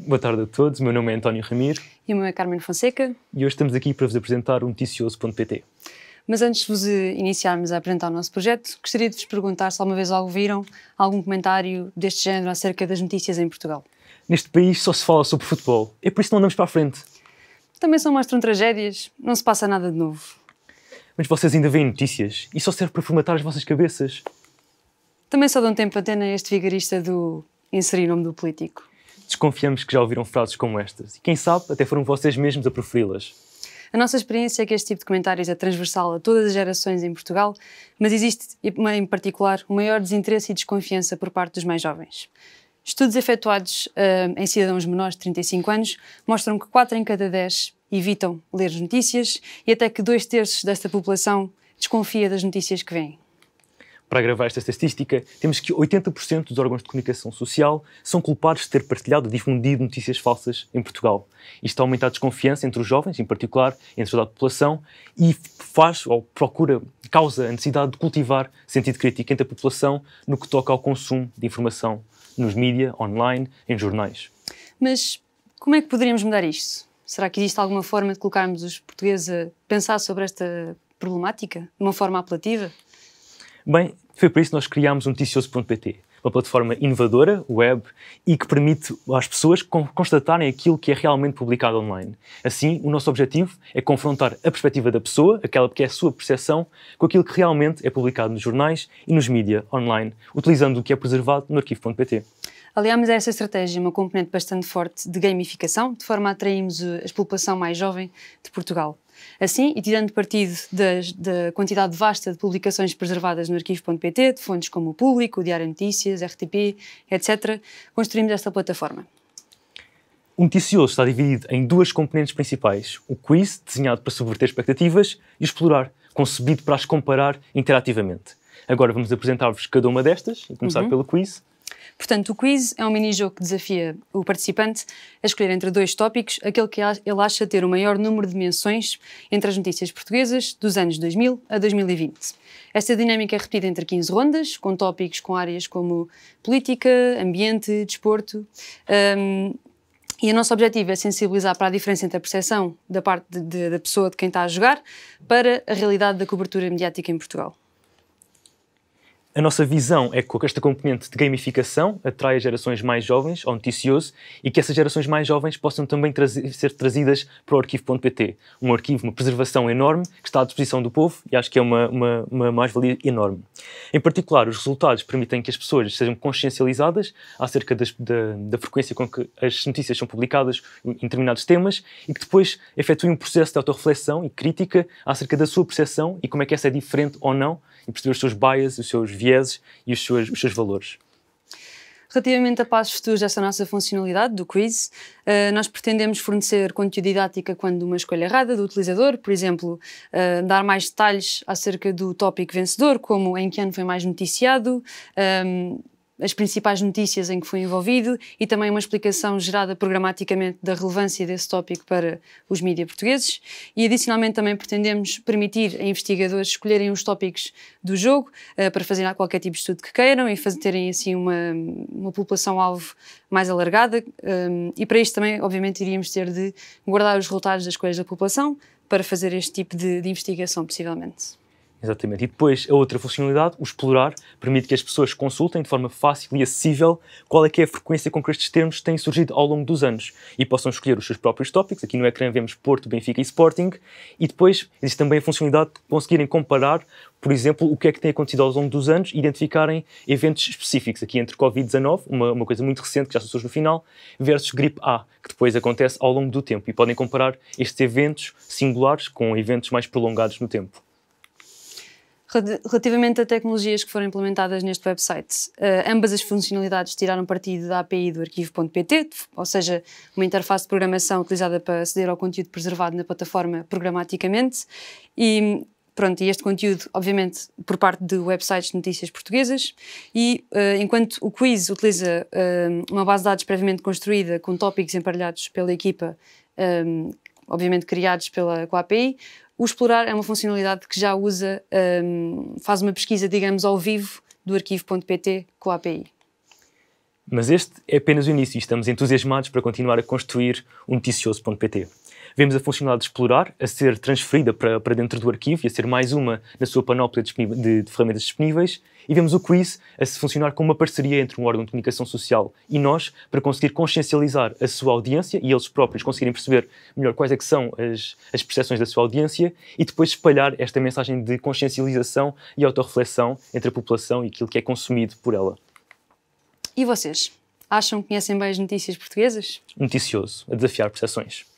Boa tarde a todos, meu nome é António Ramiro. E o meu é Carmen Fonseca. E hoje estamos aqui para vos apresentar o noticioso.pt. Mas antes de vos eh, iniciarmos a apresentar o nosso projeto, gostaria de vos perguntar se alguma vez ouviram algum comentário deste género acerca das notícias em Portugal. Neste país só se fala sobre futebol, é por isso que não andamos para a frente. Também só mostram tragédias, não se passa nada de novo. Mas vocês ainda veem notícias e só serve para formatar as vossas cabeças. Também só dão tempo a antena este vigarista do inserir o nome do político desconfiamos que já ouviram frases como estas. E quem sabe, até foram vocês mesmos a proferi-las. A nossa experiência é que este tipo de comentários é transversal a todas as gerações em Portugal, mas existe, em particular, um maior desinteresse e desconfiança por parte dos mais jovens. Estudos efetuados uh, em cidadãos menores de 35 anos mostram que 4 em cada 10 evitam ler as notícias e até que 2 terços desta população desconfia das notícias que vêm para gravar esta estatística, temos que 80% dos órgãos de comunicação social são culpados de ter partilhado e difundido notícias falsas em Portugal. Isto aumenta a desconfiança entre os jovens, em particular entre toda a população, e faz ou procura, causa a necessidade de cultivar sentido crítico entre a população no que toca ao consumo de informação nos mídia, online, em jornais. Mas como é que poderíamos mudar isto? Será que existe alguma forma de colocarmos os portugueses a pensar sobre esta problemática de uma forma apelativa? Bem, foi por isso que nós criámos o um noticioso.pt, uma plataforma inovadora, web, e que permite às pessoas constatarem aquilo que é realmente publicado online. Assim, o nosso objetivo é confrontar a perspectiva da pessoa, aquela que é a sua percepção, com aquilo que realmente é publicado nos jornais e nos mídias online, utilizando o que é preservado no arquivo.pt. Aliamos a essa estratégia uma componente bastante forte de gamificação, de forma a atrairmos a população mais jovem de Portugal. Assim, e tirando partido da quantidade vasta de publicações preservadas no arquivo.pt, de fontes como o Público, o Diário Notícias, RTP, etc., construímos esta plataforma. O noticioso está dividido em duas componentes principais: o quiz, desenhado para subverter expectativas, e o explorar, concebido para as comparar interativamente. Agora vamos apresentar-vos cada uma destas e começar uhum. pelo quiz. Portanto, o quiz é um mini-jogo que desafia o participante a escolher entre dois tópicos aquele que ele acha ter o maior número de menções entre as notícias portuguesas dos anos 2000 a 2020. Esta dinâmica é repetida entre 15 rondas, com tópicos com áreas como política, ambiente, desporto. Um, e o nosso objetivo é sensibilizar para a diferença entre a percepção da parte de, de, da pessoa de quem está a jogar para a realidade da cobertura mediática em Portugal. A nossa visão é que esta componente de gamificação atrai as gerações mais jovens ao noticioso e que essas gerações mais jovens possam também trazer, ser trazidas para o arquivo.pt. Um arquivo, uma preservação enorme que está à disposição do povo e acho que é uma, uma, uma mais-valia enorme. Em particular, os resultados permitem que as pessoas sejam consciencializadas acerca das, da, da frequência com que as notícias são publicadas em determinados temas e que depois efetuem um processo de autorreflexão e crítica acerca da sua percepção e como é que essa é diferente ou não e perceber os seus bias, os seus vieses e os seus, os seus valores. Relativamente a passos futuros desta nossa funcionalidade do quiz, eh, nós pretendemos fornecer conteúdo didático quando uma escolha errada do utilizador, por exemplo, eh, dar mais detalhes acerca do tópico vencedor, como em que ano foi mais noticiado, eh, as principais notícias em que foi envolvido e também uma explicação gerada programaticamente da relevância desse tópico para os mídias portugueses. E adicionalmente também pretendemos permitir a investigadores escolherem os tópicos do jogo uh, para fazerem qualquer tipo de estudo que queiram e fazer, terem assim uma, uma população-alvo mais alargada. Um, ehm, e para isto também, obviamente, iríamos ter de guardar os resultados das escolhas da população para fazer este tipo de, de investigação, possivelmente. Exatamente. E depois a outra funcionalidade, o explorar, permite que as pessoas consultem de forma fácil e acessível qual é que é a frequência com que estes termos têm surgido ao longo dos anos e possam escolher os seus próprios tópicos. Aqui no ecrã vemos Porto, Benfica e Sporting. E depois existe também a funcionalidade de conseguirem comparar, por exemplo, o que é que tem acontecido ao longo dos anos e identificarem eventos específicos. Aqui entre Covid-19, uma, uma coisa muito recente que já se surge no final, versus gripe A, que depois acontece ao longo do tempo. E podem comparar estes eventos singulares com eventos mais prolongados no tempo. Relativamente a tecnologias que foram implementadas neste website, eh, ambas as funcionalidades tiraram partido da API do arquivo.pt, ou seja, uma interface de programação utilizada para aceder ao conteúdo preservado na plataforma programaticamente. E pronto, e este conteúdo, obviamente, por parte de websites de notícias portuguesas. E uh, enquanto o quiz utiliza uh, uma base de dados previamente construída com tópicos emparelhados pela equipa obviamente criados pela, com a API. O Explorar é uma funcionalidade que já usa, um, faz uma pesquisa, digamos, ao vivo do arquivo.pt com a API. Mas este é apenas o início e estamos entusiasmados para continuar a construir o noticioso.pt. Vemos a funcionalidade de explorar a ser transferida para, para dentro do arquivo e a ser mais uma na sua panóplia de, de, ferramentas disponíveis. E vemos o quiz a se funcionar como uma parceria entre um órgão de comunicação social e nós para conseguir consciencializar a sua audiência e eles próprios conseguirem perceber melhor quais é que são as, as percepções da sua audiência e depois espalhar esta mensagem de consciencialização e autorreflexão entre a população e aquilo que é consumido por ela. E vocês? Acham que conhecem bem as notícias portuguesas? Noticioso, a desafiar percepções.